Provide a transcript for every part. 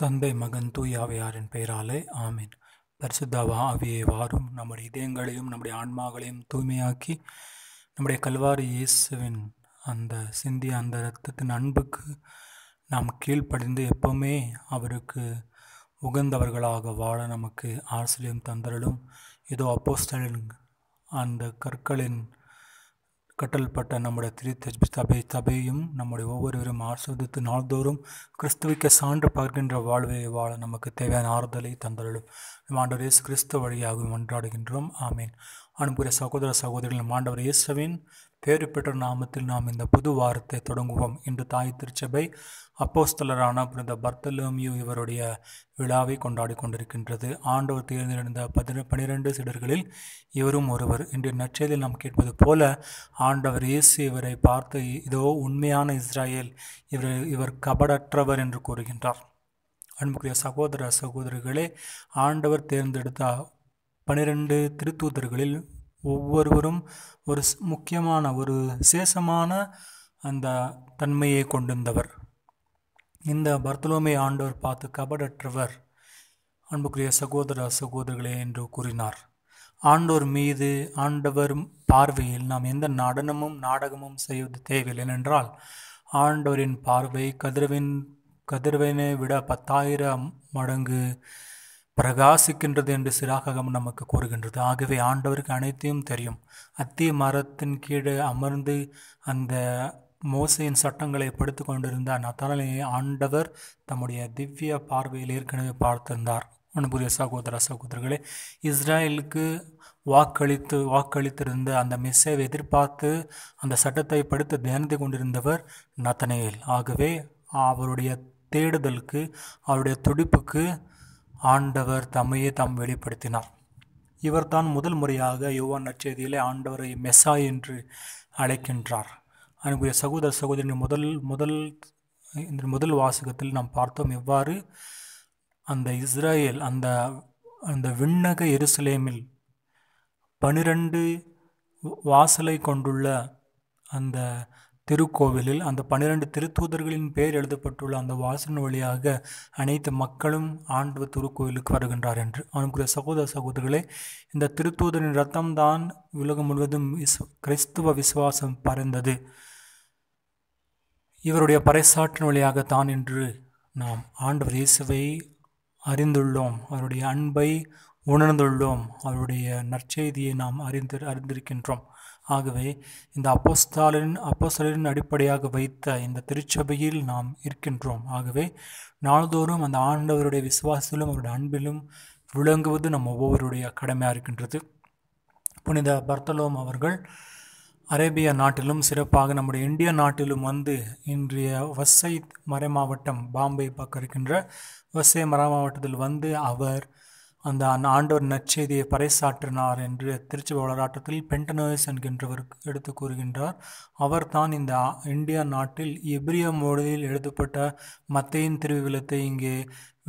தந்தை மகன் தூயாவையாரின் பெயராலே ஆமீன் பரிசுத்தாவா அவையை வாரும் நம்முடைய இதயங்களையும் நம்முடைய ஆன்மாக்களையும் தூய்மையாக்கி நம்முடைய கல்வாரி இயேசுவின் அந்த சிந்திய அந்த இரத்தத்தின் அன்புக்கு நாம் கீழ்ப்படிந்து எப்பவுமே அவருக்கு உகந்தவர்களாக வாழ நமக்கு ஆசிரியம் தந்தரலும் இதோ அப்போஸ்டலின் அந்த கற்களின் கட்டல்பட்ட நம்முடைய திரு சபை சபையும் நம்முடைய ஒவ்வொருவரும் ஆசிர்வதித்து நாள்தோறும் கிறிஸ்துவிக்க சான்று பார்க்கின்ற வாழ்வை வாழ நமக்கு தேவையான ஆறுதலை தந்தளும் ஆண்டவர் இயேசு கிறிஸ்துவ வழியாகவும் ஒன்றாடுகின்றோம் ஆமீன் அனுப்புகிற சகோதர சகோதரிகள் ஆண்டவர் இயேசுவின் தேறு பெற்ற நாமத்தில் நாம் இந்த புது வாரத்தை தொடங்குவோம் இன்று தாய் திருச்சபை அப்போஸ்தலரான புனித பர்த்தலோமியோ இவருடைய விழாவை கொண்டாடி கொண்டிருக்கின்றது ஆண்டவர் தேர்ந்தெடுந்த பதின பனிரெண்டு சிடர்களில் இவரும் ஒருவர் இன்று நற்செய்தியில் நாம் கேட்பது போல ஆண்டவர் இயேசு இவரை பார்த்து இதோ உண்மையான இஸ்ராயேல் இவர் இவர் கபடற்றவர் என்று கூறுகின்றார் அன்புக்குரிய சகோதர சகோதரிகளே ஆண்டவர் தேர்ந்தெடுத்த பனிரெண்டு திருத்தூதர்களில் ஒவ்வொருவரும் ஒரு முக்கியமான ஒரு விசேஷமான அந்த தன்மையை கொண்டிருந்தவர் இந்த பர்தலோமே ஆண்டவர் பார்த்து கபடற்றவர் அன்புக்குரிய சகோதர சகோதரர்களே என்று கூறினார் ஆண்டோர் மீது ஆண்டவர் பார்வையில் நாம் எந்த நடனமும் நாடகமும் செய்வது தேவையில்லை ஏனென்றால் ஆண்டவரின் பார்வை கதிரவின் கதிரவனை விட பத்தாயிரம் மடங்கு பிரகாசிக்கின்றது என்று சிராககம் நமக்கு கூறுகின்றது ஆகவே ஆண்டவருக்கு அனைத்தையும் தெரியும் அத்தி மரத்தின் கீழே அமர்ந்து அந்த மோசையின் சட்டங்களை படுத்து கொண்டிருந்த நத்தாலையை ஆண்டவர் தம்முடைய திவ்ய பார்வையில் ஏற்கனவே பார்த்திருந்தார் அன்புரிய சகோதர சகோதரர்களே இஸ்ரேலுக்கு வாக்களித்து வாக்களித்திருந்த அந்த மிஸ்ஸை எதிர்பார்த்து அந்த சட்டத்தை படித்து தியானித்து கொண்டிருந்தவர் நத்தனையில் ஆகவே அவருடைய தேடுதலுக்கு அவருடைய துடிப்புக்கு ஆண்டவர் தம்மையே தாம் வெளிப்படுத்தினார் இவர்தான் முதல் முறையாக யுவான் நற்செய்தியிலே ஆண்டவரை மெஸ்ஸா என்று அழைக்கின்றார் அனுப்பிய சகோதர சகோதரின் முதல் முதல் இந்த முதல் வாசகத்தில் நாம் பார்த்தோம் எவ்வாறு அந்த இஸ்ரேல் அந்த அந்த விண்ணக எருசலேமில் பனிரெண்டு வாசலை கொண்டுள்ள அந்த திருக்கோவிலில் அந்த பன்னிரண்டு திருத்தூதர்களின் பெயர் எழுதப்பட்டுள்ள அந்த வாசன் வழியாக அனைத்து மக்களும் ஆண்டவர் திருக்கோவிலுக்கு வருகின்றார் என்று அவனுக்குரிய சகோதர சகோதரர்களே இந்த திருத்தூதரின் ரத்தம்தான் உலகம் முழுவதும் கிறிஸ்துவ விசுவாசம் பறந்தது இவருடைய பறைசாற்றின் வழியாகத்தான் என்று நாம் ஆண்டவர் இயேசுவை அறிந்துள்ளோம் அவருடைய அன்பை உணர்ந்துள்ளோம் அவருடைய நற்செய்தியை நாம் அறிந்து அறிந்திருக்கின்றோம் ஆகவே இந்த அப்போஸ்தாலின் அப்போஸ்தலின் அடிப்படையாக வைத்த இந்த திருச்சபையில் நாம் இருக்கின்றோம் ஆகவே நாள்தோறும் அந்த ஆண்டவருடைய விசுவாசத்திலும் அவருடைய அன்பிலும் விளங்குவது நம் ஒவ்வொருடைய கடமையாக இருக்கின்றது புனித பர்த்தலோம் அவர்கள் அரேபிய நாட்டிலும் சிறப்பாக நம்முடைய இந்திய நாட்டிலும் வந்து இன்றைய வசை மறை மாவட்டம் பாம்பே பார்க்க இருக்கின்ற வசை மறை மாவட்டத்தில் வந்து அவர் அந்த ஆண்டவர் நற்செய்தியை பறைசாற்றினார் என்று திருச்சி வளராட்டத்தில் பென்டனோயஸ் என்கின்றவருக்கு எடுத்து கூறுகின்றார் அவர் தான் இந்த இந்தியா நாட்டில் எபிரிய மொழியில் எழுதப்பட்ட மத்தையின் திருவிழத்தை இங்கே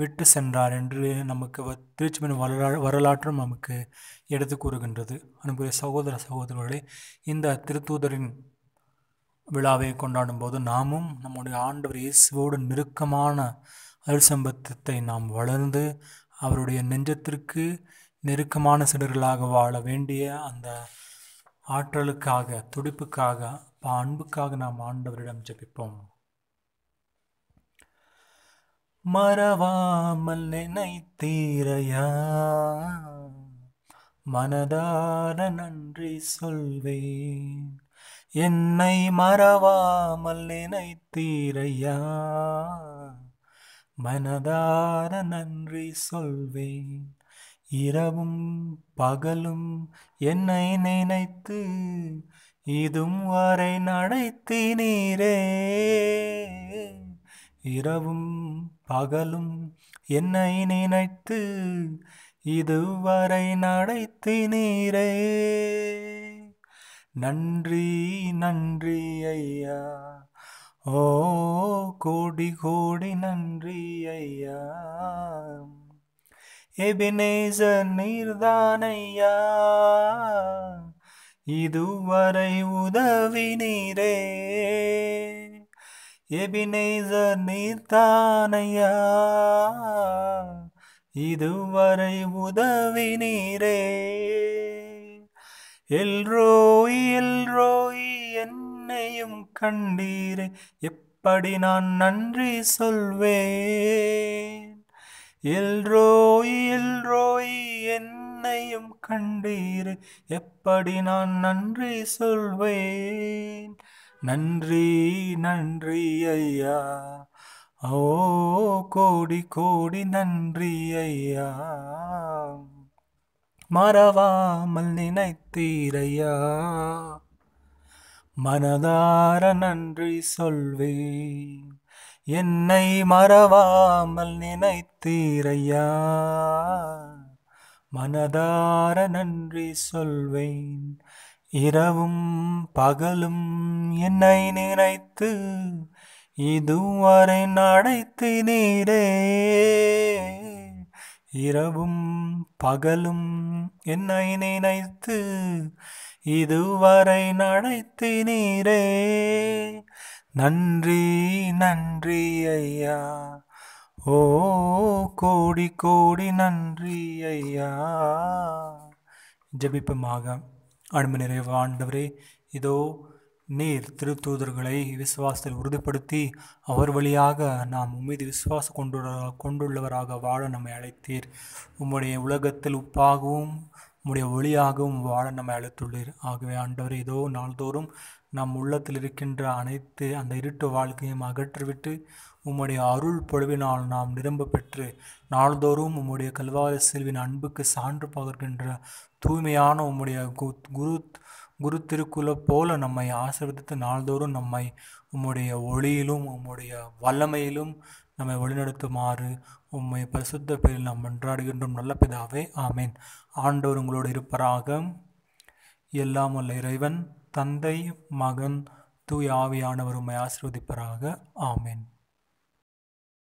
விட்டு சென்றார் என்று நமக்கு திருச்சிமின் வரலா வரலாற்றும் நமக்கு எடுத்து கூறுகின்றது அன்புரிய சகோதர சகோதரர்களே இந்த திருத்தூதரின் விழாவை கொண்டாடும் போது நாமும் நம்முடைய ஆண்டவர் இயேசுவோடு நெருக்கமான அருள் நாம் வளர்ந்து அவருடைய நெஞ்சத்திற்கு நெருக்கமான சிடர்களாக வாழ வேண்டிய அந்த ஆற்றலுக்காக துடிப்புக்காக அன்புக்காக நாம் ஆண்டவரிடம் ஜபிப்போம் மறவாமல் நினைத்தீரையா மனதார நன்றி சொல்வேன் என்னை மறவாமல் நினைத்தீரையா மனதார நன்றி சொல்வேன் இரவும் பகலும் என்னை நினைத்து இதும் வரை நடைத்தினீரே இரவும் பகலும் என்னை நினைத்து இதுவரை நடைத்தினீரே நன்றி நன்றி ஐயா ஓ கோடி கோடி நன்றி ஐயா எபினேசர் நீர்தானையா இதுவரை உதவி நீரே எபினேசர் நீர்தானையா இதுவரை உதவி நீரே எல்ரோய் எல்ரோய் என் உன்னையும் கண்டீரே எப்படி நான் நன்றி சொல்வேன் எல்ரோய் எல்ரோய் என்னையும் கண்டீரே எப்படி நான் நன்றி சொல்வேன் நன்றி நன்றி ஐயா ஓ கோடி கோடி நன்றி ஐயா மறவாமல் நினைத்தீரையா மனதார நன்றி சொல்வேன் என்னை மறவாமல் நினைத்தீரையா மனதார நன்றி சொல்வேன் இரவும் பகலும் என்னை நினைத்து இதுவரை நடைத்து நீரே இரவும் பகலும் என்னை நினைத்து இதுவரை நீரே நன்றி நன்றி ஐயா ஓ கோடி கோடி நன்றி ஐயா ஜபிப்பமாக அன்பு நிறைவு ஆண்டவரே இதோ நீர் திருத்தூதர்களை விசுவாசத்தில் உறுதிப்படுத்தி அவர் வழியாக நாம் உம்மீது விசுவாசம் கொண்டுள்ள கொண்டுள்ளவராக வாழ நம்மை அழைத்தீர் உம்முடைய உலகத்தில் உப்பாகவும் உம்முடைய ஒளியாகவும் வாழ நம்மை அழைத்துள்ளீர் ஆகவே ஆண்டவர் ஏதோ நாள்தோறும் நம் உள்ளத்தில் இருக்கின்ற அனைத்து அந்த இருட்டு வாழ்க்கையும் அகற்றிவிட்டு உம்முடைய அருள் பொழுவினால் நாம் நிரம்ப பெற்று நாள்தோறும் உம்முடைய கல்வாரி செல்வின் அன்புக்கு சான்று பகர்கின்ற தூய்மையான உம்முடைய குரு குரு திருக்குல போல நம்மை ஆசிர்வதித்து நாள்தோறும் நம்மை உம்முடைய ஒளியிலும் உம்முடைய வல்லமையிலும் நம்மை வழிநடத்துமாறு உம்மை பரிசுத்த பேரில் நாம் மன்றாடுகின்றோம் நல்ல பிதாவே ஆமேன் ஆண்டவர் உங்களோடு இருப்பராக எல்லாம் உள்ள இறைவன் தந்தை மகன் தூய் ஆவியானவர் உம்மை ஆசிர்வதிப்பராக ஆமேன்